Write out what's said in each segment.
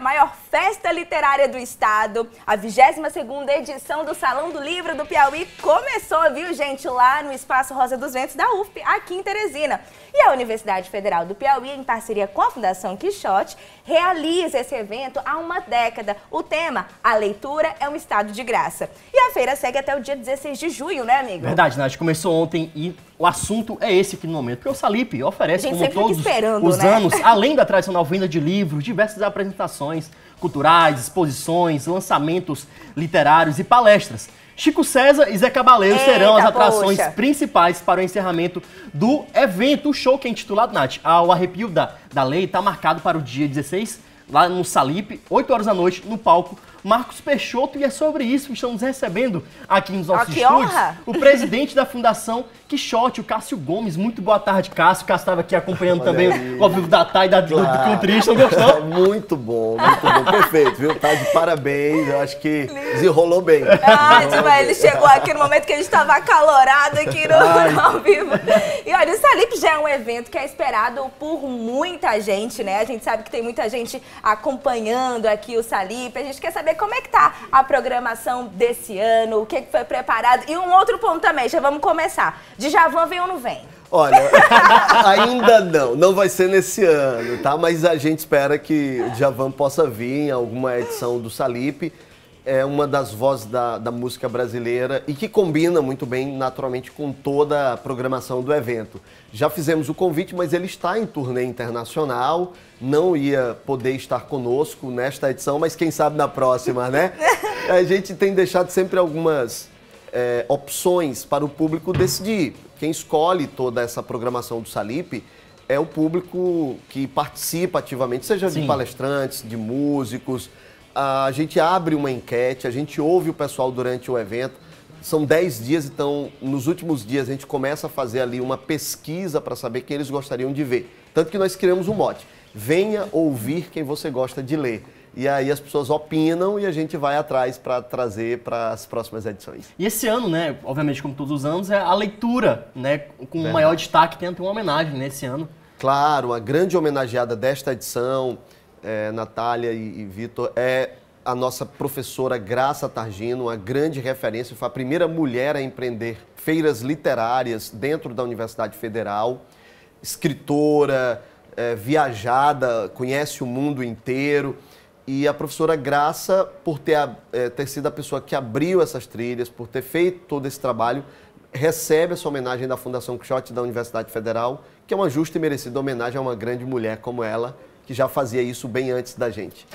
a maior festa literária do estado. A 22ª edição do Salão do Livro do Piauí começou, viu, gente, lá no Espaço Rosa dos Ventos da UFP, aqui em Teresina. E a Universidade Federal do Piauí, em parceria com a Fundação Quixote, realiza esse evento há uma década. O tema, a leitura é um estado de graça. E a feira segue até o dia 16 de junho, né, amigo? Verdade, Nath. Né? Começou ontem e o assunto é esse aqui no momento, porque o Salipe oferece, como todos os né? anos, além da tradicional venda de livros, diversas apresentações culturais, exposições, lançamentos literários e palestras. Chico César e Zé Cabaleiro Eita, serão as atrações poxa. principais para o encerramento do evento. O show que é intitulado, Nath, ao arrepio da, da lei, está marcado para o dia 16, lá no Salipe, 8 horas da noite, no palco Marcos Peixoto, e é sobre isso que estamos recebendo aqui nos nossos oh, estúdios honra. o presidente da Fundação Quixote, o Cássio Gomes. Muito boa tarde, Cássio. Cássio estava aqui acompanhando Olha também aí. o ao vivo da TAI da, claro. do, do Contrista, gostou? muito bom, muito bom. Perfeito, viu? Tá de parabéns. Eu acho que desenrolou bem. Ah, mas Ele chegou aqui no momento que a gente estava acalorado aqui no, no ao vivo. E olha, o Salip já é um evento que é esperado por muita gente, né? A gente sabe que tem muita gente acompanhando aqui o Salip. A gente quer saber saber como é que tá a programação desse ano, o que foi preparado. E um outro ponto também, já vamos começar. Djavan vem ou não vem? Olha, ainda não, não vai ser nesse ano, tá? Mas a gente espera que o Djavan possa vir em alguma edição do Salipe é uma das vozes da, da música brasileira e que combina muito bem, naturalmente, com toda a programação do evento. Já fizemos o convite, mas ele está em turnê internacional, não ia poder estar conosco nesta edição, mas quem sabe na próxima, né? A gente tem deixado sempre algumas é, opções para o público decidir. Quem escolhe toda essa programação do Salipe é o público que participa ativamente, seja Sim. de palestrantes, de músicos, a gente abre uma enquete, a gente ouve o pessoal durante o evento. São 10 dias, então nos últimos dias a gente começa a fazer ali uma pesquisa para saber quem eles gostariam de ver. Tanto que nós criamos um mote: venha ouvir quem você gosta de ler. E aí as pessoas opinam e a gente vai atrás para trazer para as próximas edições. E esse ano, né, obviamente como todos os anos, é a leitura, né, com o maior destaque, tenta uma homenagem nesse né, ano. Claro, uma grande homenageada desta edição é, Natália e, e Vitor, é a nossa professora Graça Targino, uma grande referência, foi a primeira mulher a empreender feiras literárias dentro da Universidade Federal, escritora, é, viajada, conhece o mundo inteiro. E a professora Graça, por ter, é, ter sido a pessoa que abriu essas trilhas, por ter feito todo esse trabalho, recebe essa homenagem da Fundação Quixote da Universidade Federal, que é uma justa e merecida homenagem a uma grande mulher como ela, que já fazia isso bem antes da gente.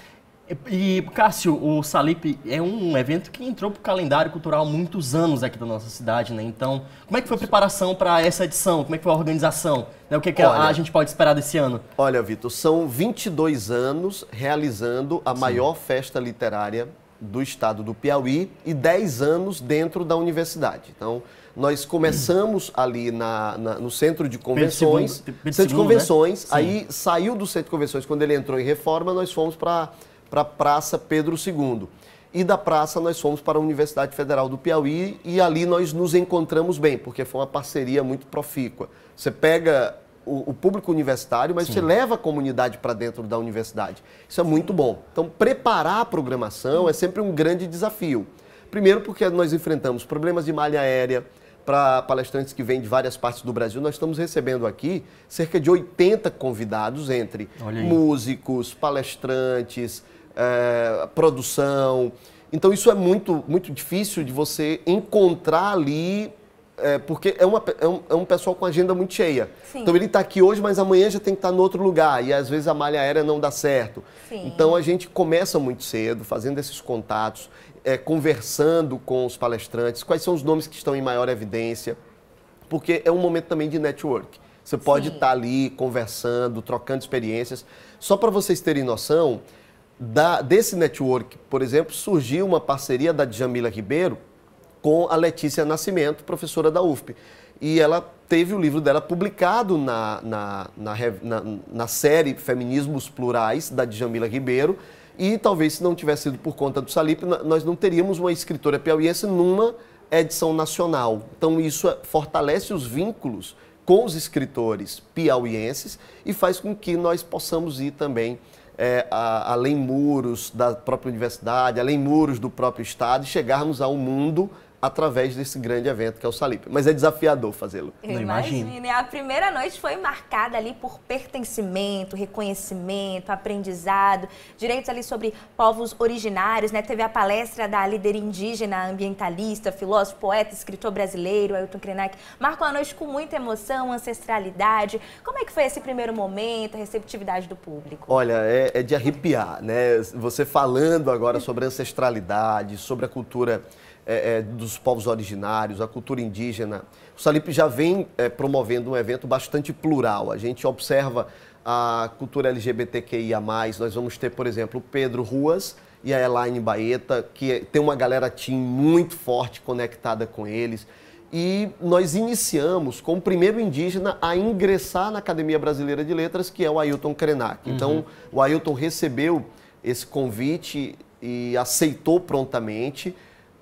E, Cássio, o Salip é um evento que entrou para o calendário cultural há muitos anos aqui da nossa cidade, né? Então, como é que foi a preparação para essa edição? Como é que foi a organização? Né, o que, é que olha, a, a, gente pode esperar desse ano? Olha, Vitor, são 22 anos realizando a Sim. maior festa literária do estado do Piauí e 10 anos dentro da universidade. Então, nós começamos ali na, na no centro de convenções. centro de né? convenções. Né? Aí saiu do centro de convenções quando ele entrou em reforma, nós fomos para a Praça Pedro II. E da praça nós fomos para a Universidade Federal do Piauí e ali nós nos encontramos bem, porque foi uma parceria muito profícua. Você pega o, o público universitário, mas Sim. você leva a comunidade para dentro da universidade. Isso é muito bom. Então, preparar a programação é sempre um grande desafio. Primeiro, porque nós enfrentamos problemas de malha aérea, para palestrantes que vêm de várias partes do Brasil. Nós estamos recebendo aqui cerca de 80 convidados, entre músicos, palestrantes, eh, produção. Então, isso é muito, muito difícil de você encontrar ali é, porque é, uma, é, um, é um pessoal com agenda muito cheia. Sim. Então ele está aqui hoje, mas amanhã já tem que estar tá em outro lugar. E às vezes a malha aérea não dá certo. Sim. Então a gente começa muito cedo, fazendo esses contatos, é, conversando com os palestrantes, quais são os nomes que estão em maior evidência. Porque é um momento também de network. Você pode estar tá ali conversando, trocando experiências. Só para vocês terem noção, da, desse network, por exemplo, surgiu uma parceria da Djamila Ribeiro com a Letícia Nascimento, professora da UFP. E ela teve o livro dela publicado na, na, na, na, na série Feminismos Plurais, da Djamila Ribeiro. E talvez se não tivesse sido por conta do Salip, nós não teríamos uma escritora piauiense numa edição nacional. Então isso é, fortalece os vínculos com os escritores piauienses e faz com que nós possamos ir também é, a, além muros da própria universidade, além muros do próprio Estado e chegarmos a um mundo através desse grande evento que é o Salipe. Mas é desafiador fazê-lo. Imagina. A primeira noite foi marcada ali por pertencimento, reconhecimento, aprendizado, direitos ali sobre povos originários, né? Teve a palestra da líder indígena, ambientalista, filósofo, poeta, escritor brasileiro, Ailton Krenak. Marcou a noite com muita emoção, ancestralidade. Como é que foi esse primeiro momento, a receptividade do público? Olha, é, é de arrepiar, né? Você falando agora sobre ancestralidade, sobre a cultura é, é, dos povos originários, a cultura indígena. O Salipe já vem é, promovendo um evento bastante plural. A gente observa a cultura LGBTQIA+. Nós vamos ter, por exemplo, o Pedro Ruas e a Elaine Baeta, que é, tem uma galera team muito forte conectada com eles. E nós iniciamos com o primeiro indígena a ingressar na Academia Brasileira de Letras, que é o Ailton Krenak. Uhum. Então, o Ailton recebeu esse convite e aceitou prontamente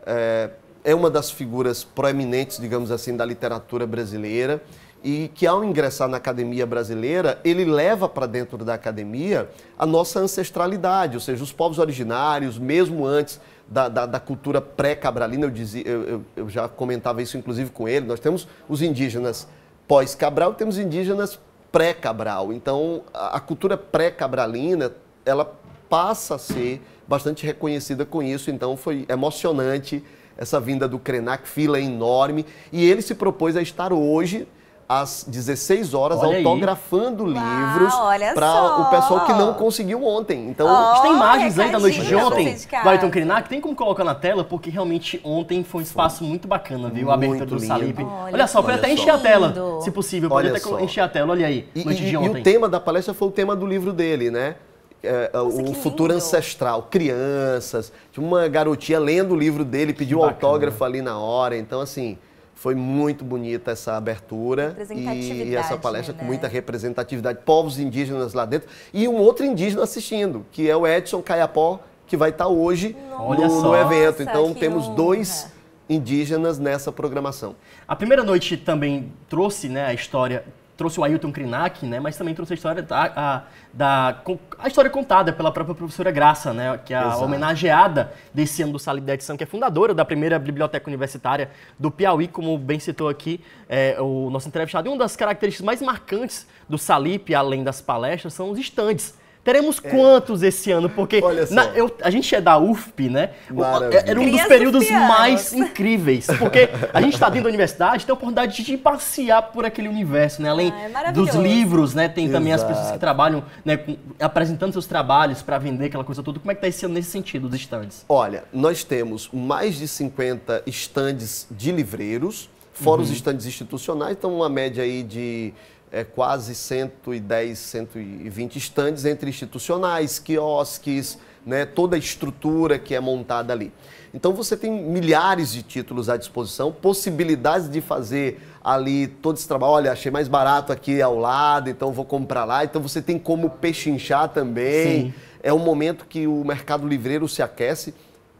é, é uma das figuras proeminentes, digamos assim, da literatura brasileira e que ao ingressar na academia brasileira, ele leva para dentro da academia a nossa ancestralidade, ou seja, os povos originários, mesmo antes da, da, da cultura pré-cabralina, eu, eu, eu já comentava isso inclusive com ele, nós temos os indígenas pós-cabral e temos indígenas pré-cabral. Então, a, a cultura pré-cabralina, ela passa a ser bastante reconhecida com isso, então foi emocionante essa vinda do Krenak, fila é enorme, e ele se propôs a estar hoje às 16 horas, olha autografando aí. livros para o pessoal que não conseguiu ontem. Então, oh, tem imagens aí né, da noite de ontem, então Krenak, tem como colocar na tela, porque realmente ontem foi um espaço foi. muito bacana, viu? A abertura do Salib. Olha, olha só, pode até só. encher a tela, se possível, pode olha até só. encher a tela, olha aí, e, noite e, de ontem. E o tema da palestra foi o tema do livro dele, né? É, é, Nossa, o futuro lindo. ancestral, crianças. Tinha uma garotinha lendo o livro dele, pediu um autógrafo ali na hora. Então, assim, foi muito bonita essa abertura e essa palestra né? com muita representatividade. Povos indígenas lá dentro e um outro indígena assistindo, que é o Edson Caiapó, que vai estar hoje no, no, evento. Nossa, então, temos dois indígenas nessa programação. A primeira noite também trouxe né, a história trouxe o Ailton Krenak, né? Mas também trouxe a história da, a, da a história contada pela própria professora Graça, né? Que é a Exato. homenageada desse ano do de Edição, que é fundadora da primeira biblioteca universitária do Piauí, como bem citou aqui é, o nosso entrevistado. E uma das características mais marcantes do Salip, além das palestras, são os estandes Teremos é. quantos esse ano? Porque na, eu, a gente é da UFP, né? Maravilha. Era um dos períodos mais incríveis. Porque a gente está dentro da universidade, tem a oportunidade de passear por aquele universo, né? Além ah, é dos livros, né? Tem também as pessoas que trabalham, né? Com, apresentando seus trabalhos para vender aquela coisa toda. Como é que está esse ano nesse sentido, dos estandes? Olha, nós temos mais de 50 estandes de livreiros, fora uhum. os estandes institucionais, então uma média aí de é, quase 110, 120 estandes entre institucionais, quiosques, né, toda a estrutura que é montada ali. Então você tem milhares de títulos à disposição, possibilidades de fazer ali todo esse trabalho. Olha, achei mais barato aqui ao lado, então vou comprar lá. Então você tem como pechinchar também. Sim. É um momento que o mercado livreiro se aquece.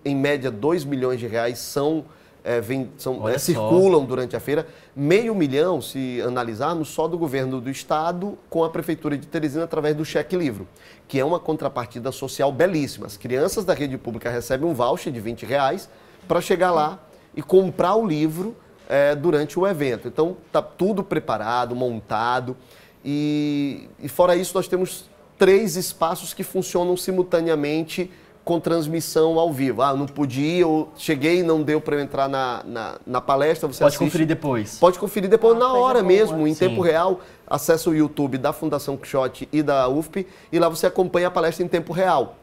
Em média, 2 milhões de reais são é, vem, são, é, circulam durante a feira. Meio milhão, se analisarmos, só do governo do estado com a prefeitura de Teresina através do cheque livro, que é uma contrapartida social belíssima. As crianças da rede pública recebem um voucher de 20 reais para chegar lá e comprar o livro é, durante o evento. Então, está tudo preparado, montado. E, e fora isso, nós temos três espaços que funcionam simultaneamente com transmissão ao vivo. Ah, não podia, eu cheguei, não deu para eu entrar na, na, na, palestra. Você Pode assiste. conferir depois. Pode conferir depois, ah, na hora boa. mesmo, em Sim. tempo real. Acesse o YouTube da Fundação Quixote e da UFP e lá você acompanha a palestra em tempo real.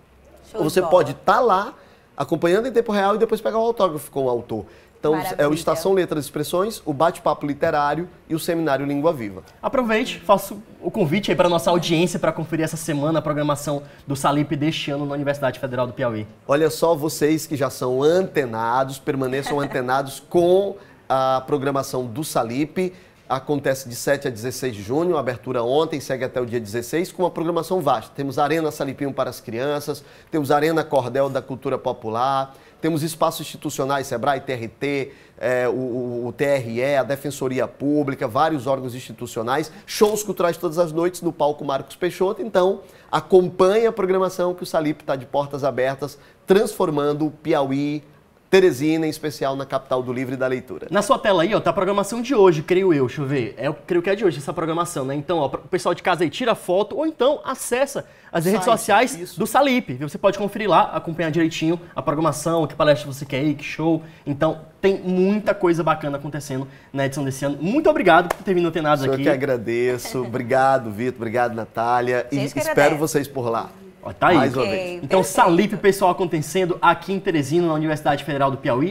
Show você pode estar tá lá acompanhando em tempo real e depois pegar o autógrafo com o autor. Então, Maravilha. é o Estação Letras e Expressões, o Bate-Papo Literário e o Seminário Língua Viva. Aproveite, faço o convite aí para nossa audiência para conferir essa semana a programação do Salip deste ano na Universidade Federal do Piauí. Olha só, vocês que já são antenados, permaneçam antenados com a programação do Salip acontece de 7 a 16 de junho, abertura ontem, segue até o dia 16, com uma programação vasta. Temos Arena Salipinho para as crianças, temos Arena Cordel da Cultura Popular, temos espaços institucionais, SEBRAE, TRT, é, o, o, TRE, a Defensoria Pública, vários órgãos institucionais, shows culturais todas as noites no palco Marcos Peixoto. Então, acompanhe a programação que o Salip está de portas abertas, transformando o Piauí, Teresina, em especial na capital do livro e da leitura. Na sua tela aí, ó, tá a programação de hoje, creio eu, deixa eu ver. É, eu creio que é de hoje essa programação, né? Então, ó, o pessoal de casa aí tira foto ou então acessa as Site, redes sociais isso. do Salip. Você pode conferir lá, acompanhar direitinho a programação, que palestra você quer ir, que show. Então, tem muita coisa bacana acontecendo na edição desse ano. Muito obrigado por ter vindo ter aqui. Eu que agradeço. Obrigado, Vitor. Obrigado, Natália. e espero agradeço. vocês por lá. Ó, tá aí. Mais uma vez. Então, Salip, pessoal, acontecendo aqui em Teresina, na Universidade Federal do Piauí.